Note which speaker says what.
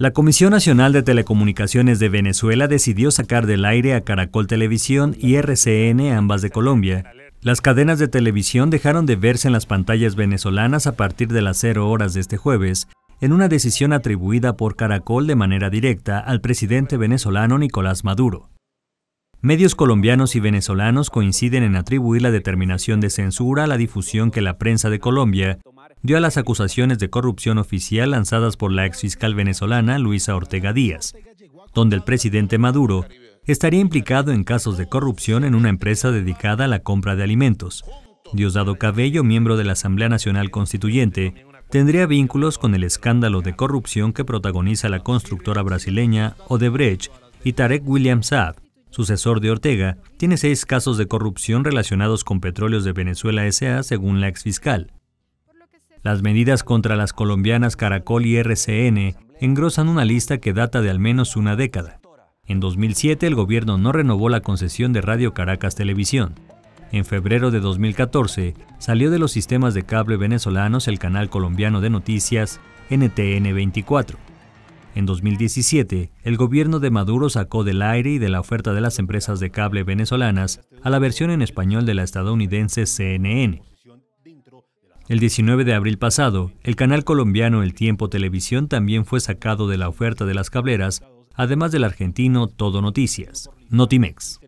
Speaker 1: La Comisión Nacional de Telecomunicaciones de Venezuela decidió sacar del aire a Caracol Televisión y RCN, ambas de Colombia. Las cadenas de televisión dejaron de verse en las pantallas venezolanas a partir de las 0 horas de este jueves, en una decisión atribuida por Caracol de manera directa al presidente venezolano Nicolás Maduro. Medios colombianos y venezolanos coinciden en atribuir la determinación de censura a la difusión que la prensa de Colombia dio a las acusaciones de corrupción oficial lanzadas por la ex fiscal venezolana Luisa Ortega Díaz, donde el presidente Maduro estaría implicado en casos de corrupción en una empresa dedicada a la compra de alimentos. Diosdado Cabello, miembro de la Asamblea Nacional Constituyente, tendría vínculos con el escándalo de corrupción que protagoniza la constructora brasileña Odebrecht y Tarek William Saab, sucesor de Ortega, tiene seis casos de corrupción relacionados con petróleos de Venezuela S.A. según la ex fiscal. Las medidas contra las colombianas Caracol y RCN engrosan una lista que data de al menos una década. En 2007 el gobierno no renovó la concesión de Radio Caracas Televisión. En febrero de 2014 salió de los sistemas de cable venezolanos el canal colombiano de noticias NTN 24. En 2017, el gobierno de Maduro sacó del aire y de la oferta de las empresas de cable venezolanas a la versión en español de la estadounidense CNN. El 19 de abril pasado, el canal colombiano El Tiempo Televisión también fue sacado de la oferta de las cableras, además del argentino Todo Noticias, Notimex.